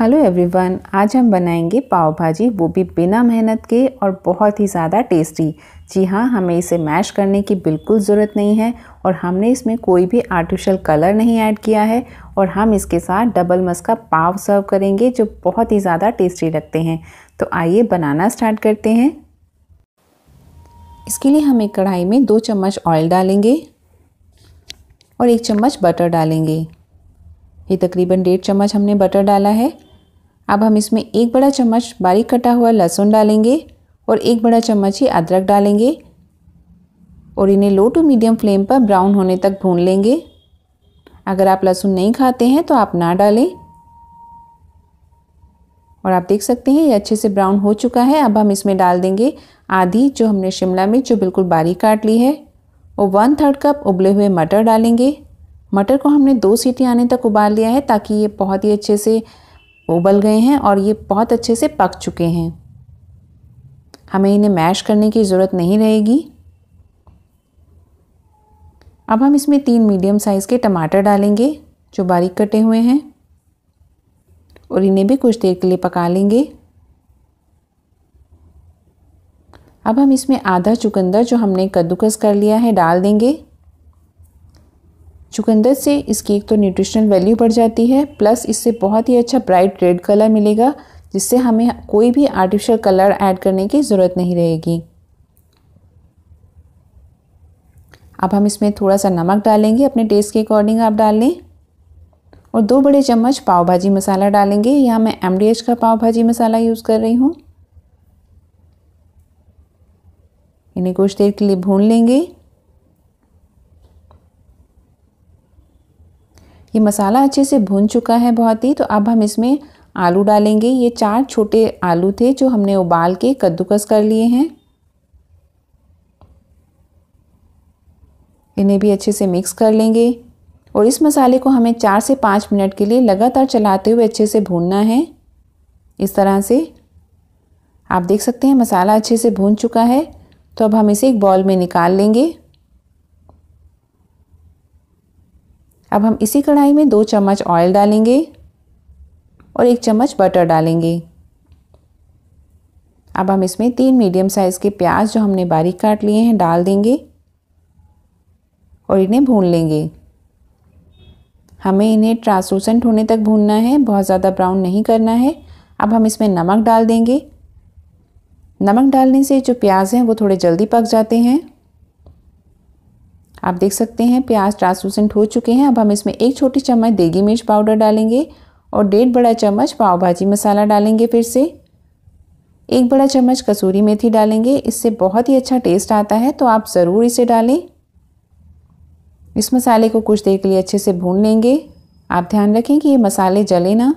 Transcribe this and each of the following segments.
hello everyone आज हम बनाएंगे पाव भाजी वो भी बिना मेहनत के और बहुत ही ज़्यादा टेस्टी जी हाँ हमें इसे मैश करने की बिल्कुल ज़रूरत नहीं है और हमने इसमें कोई भी आर्टिफिशियल कलर नहीं ऐड किया है और हम इसके साथ डबल मस का पाव सर्व करेंगे जो बहुत ही ज़्यादा टेस्टी लगते हैं तो आइए बनाना स्टार्ट करते हैं इसके लिए हम एक कढ़ाई में दो चम्मच ऑयल डालेंगे और एक चम्मच बटर डालेंगे ये तकरीबन डेढ़ चम्मच हमने बटर डाला है अब हम इसमें एक बड़ा चम्मच बारीक कटा हुआ लहसुन डालेंगे और एक बड़ा चम्मच ही अदरक डालेंगे और इन्हें लो टू मीडियम फ्लेम पर ब्राउन होने तक भून लेंगे अगर आप लहसुन नहीं खाते हैं तो आप ना डालें और आप देख सकते हैं ये अच्छे से ब्राउन हो चुका है अब हम इसमें डाल देंगे आधी जो हमने शिमला मिर्च जो बिल्कुल बारीक काट ली है और वन थर्ड कप उबले हुए मटर डालेंगे मटर को हमने दो सीटी आने तक उबाल लिया है ताकि ये बहुत ही अच्छे से उबल गए हैं और ये बहुत अच्छे से पक चुके हैं हमें इन्हें मैश करने की ज़रूरत नहीं रहेगी अब हम इसमें तीन मीडियम साइज़ के टमाटर डालेंगे जो बारीक कटे हुए हैं और इन्हें भी कुछ देर के लिए पका लेंगे अब हम इसमें आधा चुकंदर जो हमने कद्दूकस कर लिया है डाल देंगे चुकंदर से इसकी एक तो न्यूट्रिशनल वैल्यू बढ़ जाती है प्लस इससे बहुत ही अच्छा ब्राइट रेड कलर मिलेगा जिससे हमें कोई भी आर्टिफिशियल कलर ऐड करने की ज़रूरत नहीं रहेगी अब हम इसमें थोड़ा सा नमक डालेंगे अपने टेस्ट के अकॉर्डिंग आप डाल लें और दो बड़े चम्मच पाव भाजी मसाला डालेंगे यहाँ मैं एम का पाव भाजी मसाला यूज़ कर रही हूँ इन्हें कुछ देर के लिए भून लेंगे ये मसाला अच्छे से भुन चुका है बहुत ही तो अब हम इसमें आलू डालेंगे ये चार छोटे आलू थे जो हमने उबाल के कद्दूकस कर लिए हैं इन्हें भी अच्छे से मिक्स कर लेंगे और इस मसाले को हमें चार से पाँच मिनट के लिए लगातार चलाते हुए अच्छे से भूनना है इस तरह से आप देख सकते हैं मसाला अच्छे से भून चुका है तो अब हम इसे एक बॉल में निकाल लेंगे अब हम इसी कढ़ाई में दो चम्मच ऑयल डालेंगे और एक चम्मच बटर डालेंगे अब हम इसमें तीन मीडियम साइज़ के प्याज जो हमने बारीक काट लिए हैं डाल देंगे और इन्हें भून लेंगे हमें इन्हें ट्रांसलूसेंट होने तक भूनना है बहुत ज़्यादा ब्राउन नहीं करना है अब हम इसमें नमक डाल देंगे नमक डालने से जो प्याज हैं वो थोड़े जल्दी पक जाते हैं आप देख सकते हैं प्याज ट्रांसलूसेंट हो चुके हैं अब हम इसमें एक छोटी चम्मच देगी मिर्च पाउडर डालेंगे और डेढ़ बड़ा चम्मच पाव भाजी मसाला डालेंगे फिर से एक बड़ा चम्मच कसूरी मेथी डालेंगे इससे बहुत ही अच्छा टेस्ट आता है तो आप ज़रूर इसे डालें इस मसाले को कुछ देर के लिए अच्छे से भून लेंगे आप ध्यान रखें कि ये मसाले जले ना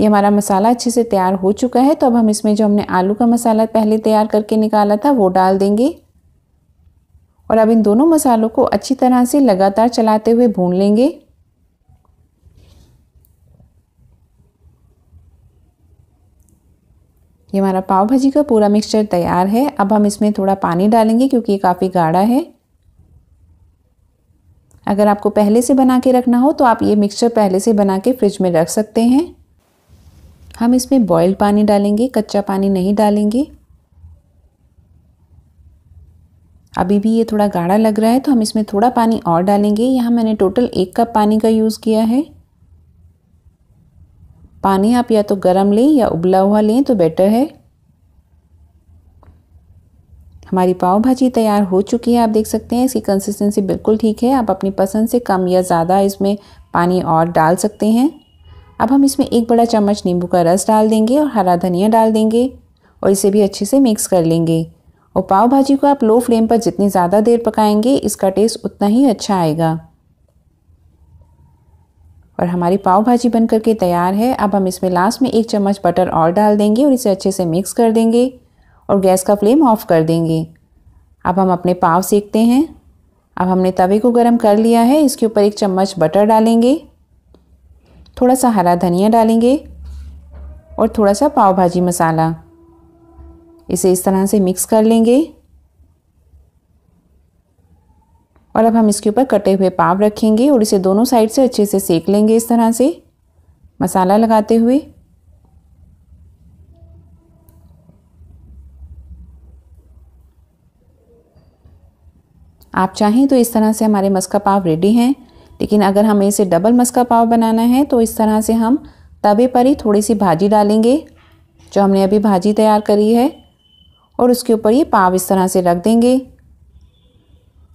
ये हमारा मसाला अच्छे से तैयार हो चुका है तो अब हम इसमें जो हमने आलू का मसाला पहले तैयार करके निकाला था वो डाल देंगे और अब इन दोनों मसालों को अच्छी तरह से लगातार चलाते हुए भून लेंगे ये हमारा पाव भाजी का पूरा मिक्सचर तैयार है अब हम इसमें थोड़ा पानी डालेंगे क्योंकि ये काफ़ी गाढ़ा है अगर आपको पहले से बना के रखना हो तो आप ये मिक्सचर पहले से बना के फ्रिज में रख सकते हैं हम इसमें बॉयल्ड पानी डालेंगे कच्चा पानी नहीं डालेंगे अभी भी ये थोड़ा गाढ़ा लग रहा है तो हम इसमें थोड़ा पानी और डालेंगे यहाँ मैंने टोटल एक कप पानी का यूज़ किया है पानी आप या तो गर्म लें या उबला हुआ लें तो बेटर है हमारी पाव भाजी तैयार हो चुकी है आप देख सकते हैं इसकी कंसिस्टेंसी बिल्कुल ठीक है आप अपनी पसंद से कम या ज़्यादा इसमें पानी और डाल सकते हैं अब हम इसमें एक बड़ा चम्मच नींबू का रस डाल देंगे और हरा धनिया डाल देंगे और इसे भी अच्छे से मिक्स कर लेंगे और पाव भाजी को आप लो फ्लेम पर जितनी ज़्यादा देर पकाएंगे इसका टेस्ट उतना ही अच्छा आएगा और हमारी पाव भाजी बन करके तैयार है अब हम इसमें लास्ट में एक चम्मच बटर और डाल देंगे और इसे अच्छे से मिक्स कर देंगे और गैस का फ्लेम ऑफ कर देंगे अब हम अपने पाव सेकते हैं अब हमने तवे को गर्म कर लिया है इसके ऊपर एक चम्मच बटर डालेंगे थोड़ा सा हरा धनिया डालेंगे और थोड़ा सा पाव भाजी मसाला इसे इस तरह से मिक्स कर लेंगे और अब हम इसके ऊपर कटे हुए पाव रखेंगे और इसे दोनों साइड से अच्छे से सेक लेंगे इस तरह से मसाला लगाते हुए आप चाहें तो इस तरह से हमारे मस्का पाव रेडी हैं लेकिन अगर हमें इसे डबल मस्का पाव बनाना है तो इस तरह से हम तवे पर ही थोड़ी सी भाजी डालेंगे जो हमने अभी भाजी तैयार करी है और उसके ऊपर ये पाव इस तरह से रख देंगे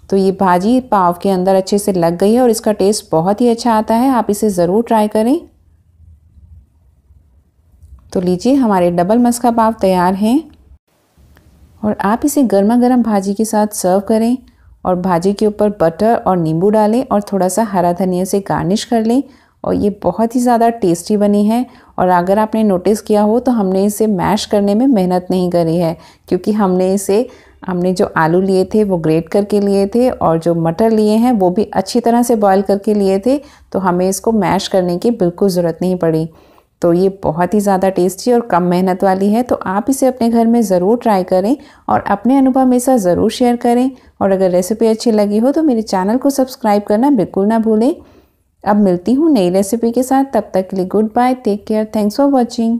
तो ये भाजी पाव के अंदर अच्छे से लग गई है और इसका टेस्ट बहुत ही अच्छा आता है आप इसे ज़रूर ट्राई करें तो लीजिए हमारे डबल मस्का पाव तैयार हैं और आप इसे गर्मा गर्म भाजी के साथ सर्व करें और भाजी के ऊपर बटर और नींबू डालें और थोड़ा सा हरा धनिया से गार्निश कर लें और ये बहुत ही ज़्यादा टेस्टी बनी है और अगर आपने नोटिस किया हो तो हमने इसे मैश करने में मेहनत नहीं करी है क्योंकि हमने इसे हमने जो आलू लिए थे वो ग्रेट करके लिए थे और जो मटर लिए हैं वो भी अच्छी तरह से बॉईल करके लिए थे तो हमें इसको मैश करने की बिल्कुल ज़रूरत नहीं पड़ी तो ये बहुत ही ज़्यादा टेस्टी और कम मेहनत वाली है तो आप इसे अपने घर में ज़रूर ट्राई करें और अपने अनुभव में साथ ज़रूर शेयर करें और अगर रेसिपी अच्छी लगी हो तो मेरे चैनल को सब्सक्राइब करना बिल्कुल ना भूलें अब मिलती हूँ नई रेसिपी के साथ तब तक के लिए goodbye take care thanks for watching